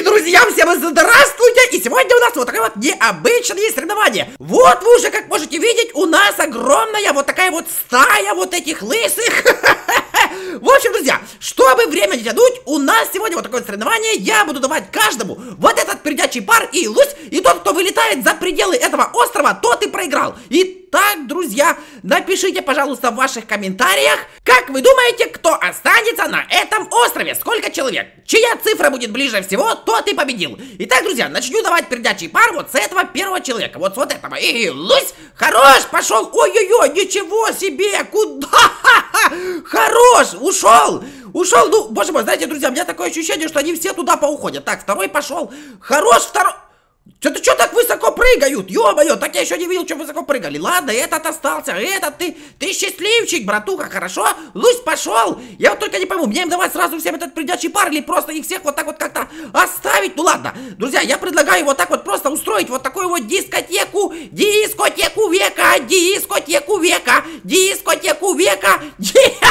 дорогие друзья, всем здравствуйте! И сегодня у нас вот такое вот необычное соревнование. Вот вы уже, как можете видеть, у нас огромная вот такая вот стая вот этих лысых. В общем, друзья, чтобы время не тянуть, у нас сегодня вот такое соревнование. Я буду давать каждому вот этот передячий пар и лусь. И тот, кто вылетает за пределы этого острова, тот и проиграл. И Итак, друзья, напишите, пожалуйста, в ваших комментариях, как вы думаете, кто останется на этом острове? Сколько человек? Чья цифра будет ближе всего, тот и победил. Итак, друзья, начну давать передачий пар вот с этого первого человека. Вот с вот этого. И лусь! Хорош! Пошел! Ой-ой-ой, ничего себе! Куда? Хорош! Ушел! Ушел! Ну, боже мой, знаете, друзья, у меня такое ощущение, что они все туда поуходят. Так, второй пошел. Хорош, второй... Что-то что так высоко прыгают? Ё-моё, так я еще не видел, что высоко прыгали. Ладно, этот остался, а этот ты, ты счастливчик, братуха, хорошо? Лусь пошел. Я вот только не пойму, мне им давать сразу всем этот придячий пар или просто их всех вот так вот как-то оставить? Ну ладно, друзья, я предлагаю вот так вот просто устроить вот такую вот дискотеку, дискотеку века, дискотеку века, дискотеку века, дискотеку века.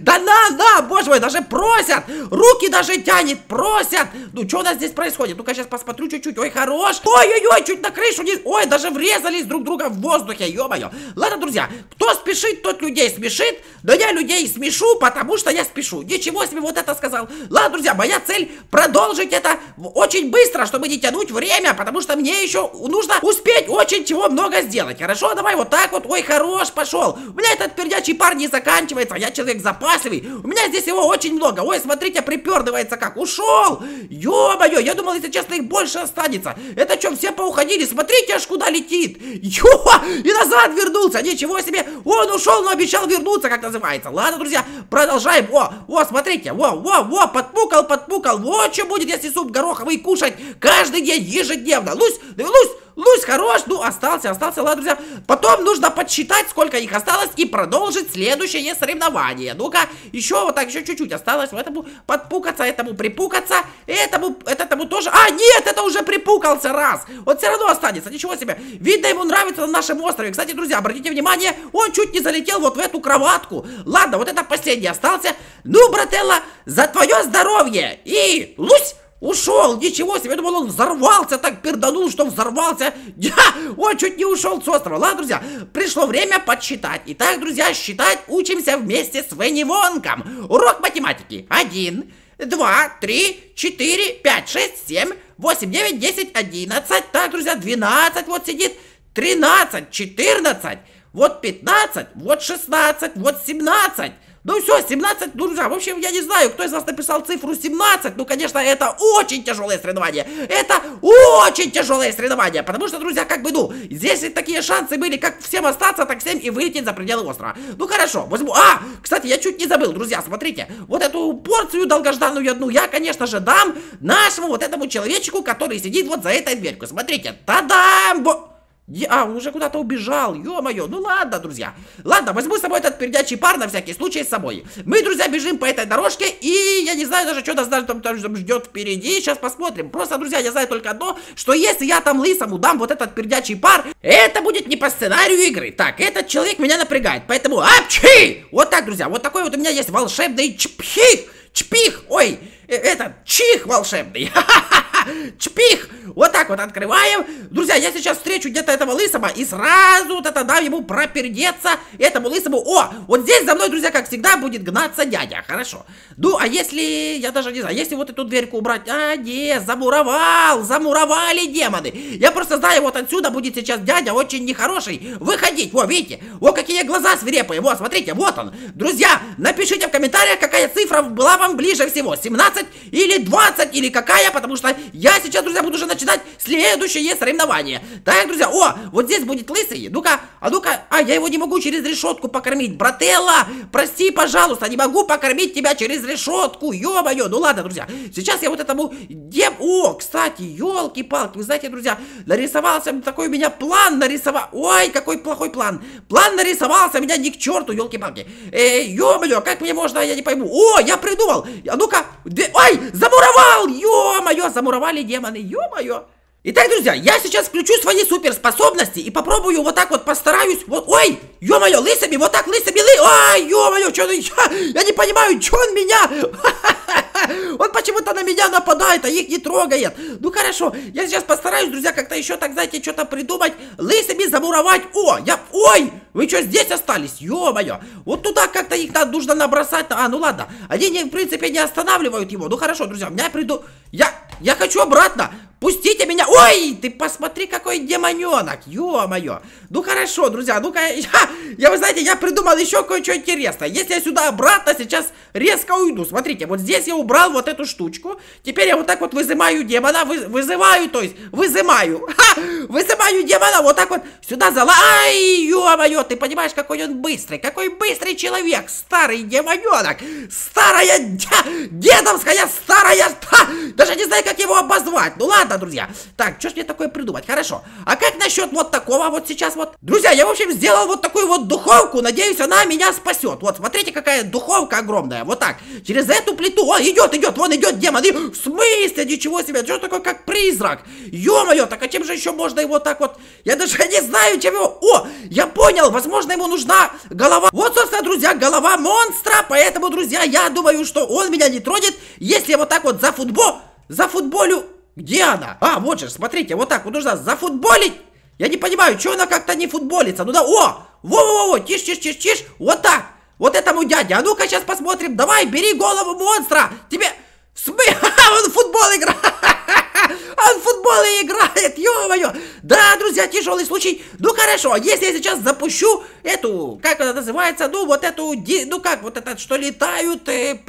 Да на, на, боже мой, даже просят! Руки даже тянет, просят! Ну, что у нас здесь происходит? Ну-ка, сейчас посмотрю чуть-чуть. Ой, хорош! Ой-ой-ой, чуть на крышу не... Ой, даже врезались друг друга в воздухе, ё-моё. Ладно, друзья, кто спешит, тот людей смешит, Да я людей смешу, потому что я спешу. Ничего себе, вот это сказал. Ладно, друзья, моя цель продолжить это очень быстро, чтобы не тянуть время, потому что мне еще нужно успеть очень чего много сделать. Хорошо, давай вот так вот. Ой, хорош, пошел. У меня этот пердячий парень не заканчивается, я человек человек запасливый. У меня здесь его очень много. Ой, смотрите, припердывается как. Ушел! Ё-моё, я думал, если честно, их больше останется. Это что, все поуходили? Смотрите, аж куда летит. Ё! И назад вернулся. Ничего себе. Он ушел, но обещал вернуться, как называется. Ладно, друзья, продолжаем. О, о, смотрите. Во, во, во, подпукал, подпукал. Вот что будет, если суп гороховый кушать каждый день, ежедневно. Лусь, лусь. Лусь, ну, хорош, ну остался, остался, ладно, друзья. Потом нужно подсчитать, сколько их осталось и продолжить следующее соревнование. Ну-ка, еще вот так, еще чуть-чуть осталось. вот Этому подпукаться, этому припукаться, этому, этому тоже. А, нет, это уже припукался раз. Вот все равно останется, ничего себе. Видно, ему нравится на нашем острове. Кстати, друзья, обратите внимание, он чуть не залетел вот в эту кроватку. Ладно, вот это последний остался. Ну, брателла, за твое здоровье и лусь! Ушел, ничего себе, я думал, он взорвался, так перданул, что взорвался. Я, он чуть не ушел с острова. Ладно, друзья, пришло время подсчитать. Итак, друзья, считать учимся вместе с Венни Вонком. Урок математики. Один, два, три, четыре, пять, шесть, семь, восемь, девять, десять, одиннадцать. Так, друзья, двенадцать вот сидит. Тринадцать, четырнадцать, вот пятнадцать, вот шестнадцать, вот семнадцать. Ну все, 17, ну, друзья, в общем, я не знаю, кто из вас написал цифру 17, ну, конечно, это очень тяжелое соревнование, это очень тяжелое соревнование, потому что, друзья, как бы, ну, здесь такие шансы были, как всем остаться, так всем и вылететь за пределы острова. Ну, хорошо, возьму, а, кстати, я чуть не забыл, друзья, смотрите, вот эту порцию долгожданную одну я, конечно же, дам нашему вот этому человечку, который сидит вот за этой дверью, смотрите, та-дам, бо... Я а, он уже куда-то убежал, ё-моё, ну ладно, друзья. Ладно, возьму с собой этот пердячий пар на всякий случай с собой. Мы, друзья, бежим по этой дорожке, и я не знаю даже, что нас там, там, там ждет впереди. Сейчас посмотрим. Просто, друзья, я знаю только одно, что если я там лысому дам вот этот пердячий пар, это будет не по сценарию игры. Так, этот человек меня напрягает, поэтому апчхи! Вот так, друзья, вот такой вот у меня есть волшебный чпих, чпих, ой, э, этот чих волшебный. Ха-ха-ха. Чпих! Вот так вот открываем. Друзья, я сейчас встречу где-то этого лысого и сразу вот это дам ему пропердеться этому лысому. О, вот здесь за мной, друзья, как всегда, будет гнаться дядя. Хорошо. Ну, а если, я даже не знаю, если вот эту дверьку убрать... А, не, замуровал, замуровали демоны. Я просто знаю, вот отсюда будет сейчас дядя очень нехороший выходить. Во, видите? О, какие глаза свирепые. Вот, смотрите, вот он. Друзья, напишите в комментариях, какая цифра была вам ближе всего. 17 или 20 или какая, потому что я сейчас, друзья, буду уже начинать следующее соревнование. Так, друзья, о, вот здесь будет лысый. Ну-ка, а ну-ка, а, я его не могу через решетку покормить. Брателла, прости, пожалуйста, не могу покормить тебя через решетку. Ё-моё, ну ладно, друзья, сейчас я вот этому дем... О, кстати, елки-палки, вы знаете, друзья, нарисовался такой у меня план нарисовал. Ой, какой плохой план. План нарисовался, у меня не к черту, елки-палки. Эй, ё-моё, как мне можно, я не пойму. О, я придумал. А ну-ка, Ой, замуровал, ё-моё, замуровал своровали демоны, ё-моё. Итак, друзья, я сейчас включу свои суперспособности и попробую вот так вот постараюсь. Вот, ой, ё-моё, лысами вот так лысами, лы... Ой, ё-моё, чё Я, я не понимаю, чё он меня... Он почему-то на меня нападает, а их не трогает. Ну хорошо, я сейчас постараюсь, друзья, как-то еще так, знаете, что-то придумать. лысами замуровать. О, я... Ой! Вы что, здесь остались? Ё-моё! Вот туда как-то их надо, нужно набросать. А, ну ладно. Они, не, в принципе, не останавливают его. Ну хорошо, друзья, я приду... Я... Я хочу обратно! Пустите меня! Ой, ты посмотри, какой демоненок! Ё-моё! Ну хорошо, друзья, ну-ка... Я, я, вы знаете, я придумал еще кое-что интересное. Если я сюда обратно сейчас резко уйду. Смотрите, вот здесь я убрал вот эту штучку. Теперь я вот так вот вызываю демона. Вы, вызываю, то есть, вызываю. Ха! Вызываю демона вот так вот сюда зала... Ай, ё-моё! дает, ты понимаешь, какой он быстрый, какой быстрый человек, старый демоненок, старая дя... дедовская старая, та... даже не знаю, как его обозвать, ну ладно, друзья, так, что ж мне такое придумать, хорошо, а как насчет вот такого вот сейчас вот, друзья, я в общем сделал вот такую вот духовку, надеюсь, она меня спасет, вот, смотрите, какая духовка огромная, вот так, через эту плиту, о, идет, идет, вон идет демон, и... в смысле, ничего себе, что такое, как призрак, ё-моё, так а чем же еще можно его так вот, я даже не знаю, чем его, о, я понял, возможно, ему нужна голова. Вот, собственно, друзья, голова монстра, поэтому, друзья, я думаю, что он меня не тронет, если я вот так вот за футбол, за футболю... Где она? А, вот же, смотрите, вот так вот нужно зафутболить. Я не понимаю, что она как-то не футболится. Ну да, о, во-во-во, тише, тише, тише, тише, вот так. Вот этому дяде. А ну-ка сейчас посмотрим. Давай, бери голову монстра. Тебе... В смысле? А, он футбол играет. Он в футбол и играет, ё-моё! Да, друзья, тяжелый случай. Ну хорошо, если я сейчас запущу эту, как она называется, ну вот эту, ну как, вот этот, что летают, и,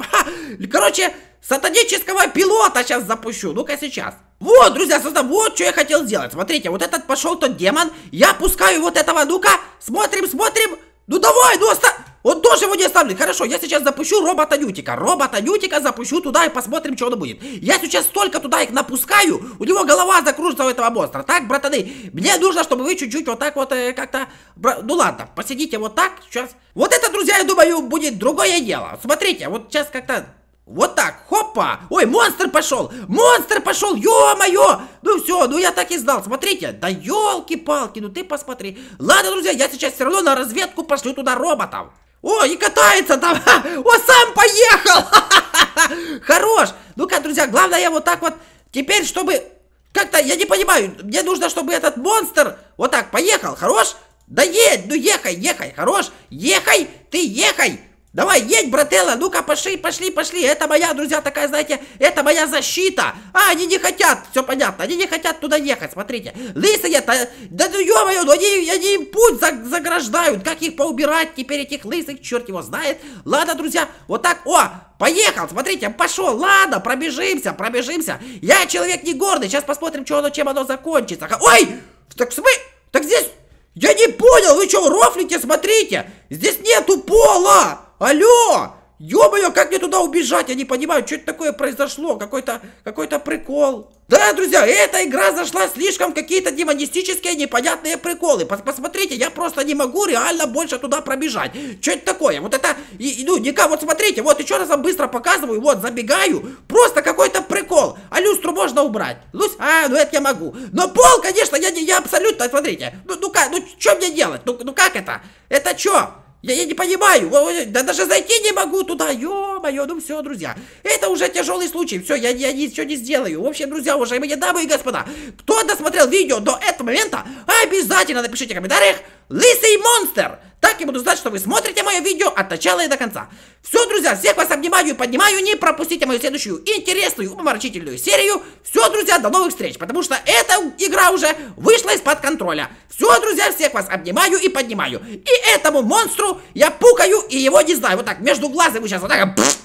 э, короче, сатанического пилота сейчас запущу. Ну-ка сейчас. Вот, друзья, собственно, вот что я хотел сделать. Смотрите, вот этот пошел тот демон. Я пускаю вот этого, ну-ка. Смотрим, смотрим. Ну давай, ну оставь. Он тоже его не оставлен. Хорошо, я сейчас запущу робота Нютика. Робота Нютика запущу туда и посмотрим, что он будет. Я сейчас столько туда их напускаю, у него голова закружится у этого монстра. Так, братаны, мне нужно, чтобы вы чуть-чуть вот так вот э, как-то... Ну ладно, посидите вот так сейчас. Вот это, друзья, я думаю, будет другое дело. Смотрите, вот сейчас как-то... Вот так, хопа! Ой, монстр пошел! Монстр пошел! Ё-моё! Ну все, ну я так и знал. Смотрите, да елки-палки, ну ты посмотри. Ладно, друзья, я сейчас все равно на разведку пошлю туда роботов. О, и катается там! О, сам поехал! Хорош! Ну-ка, друзья, главное я вот так вот... Теперь, чтобы... Как-то, я не понимаю, мне нужно, чтобы этот монстр вот так поехал. Хорош? Да едь, ну ехай, ехай, хорош? Ехай, ты ехай! Давай, едь, брателла, ну-ка, пошли, пошли, пошли. Это моя, друзья, такая, знаете, это моя защита. А, они не хотят, все понятно, они не хотят туда ехать, смотрите. Лысые, -то, да ну ё-моё, ну они, они им путь заграждают. Как их поубирать теперь, этих лысых, черт его знает. Ладно, друзья, вот так, о, Поехал, смотрите, пошел, ладно, пробежимся, пробежимся. Я человек не гордый, сейчас посмотрим, что оно, чем оно закончится. Ой, так смы, так здесь, я не понял, вы что, рофлите, смотрите, здесь нету пола. Алло! Ё-моё, как мне туда убежать? Я не понимаю, что это такое произошло. Какой-то какой то прикол. Да, друзья, эта игра зашла слишком какие-то демонистические непонятные приколы. Пос посмотрите, я просто не могу реально больше туда пробежать. Что это такое? Вот это, и, ну, никак, вот смотрите, вот еще раз вам быстро показываю, вот, забегаю. Просто какой-то прикол. А люстру можно убрать? Лусь, а, ну это я могу. Но пол, конечно, я, я абсолютно, смотрите, ну, ну как, ну что мне делать? Ну, ну как это? Это что? Я, я не понимаю, да даже зайти не могу туда, ё-моё, ну все, друзья. Это уже тяжелый случай, все, я, я ничего не сделаю. В общем, друзья, уважаемые дамы и господа, кто досмотрел видео до этого момента, обязательно напишите в комментариях «Лысый монстр». Так и буду знать, что вы смотрите мое видео от начала и до конца. Все, друзья, всех вас обнимаю и поднимаю. Не пропустите мою следующую интересную, уморочительную серию. Все, друзья, до новых встреч, потому что эта игра уже вышла из-под контроля. Все, друзья, всех вас обнимаю и поднимаю. И этому монстру я пукаю и его не знаю. Вот так, между глазами сейчас вот так. Пфф,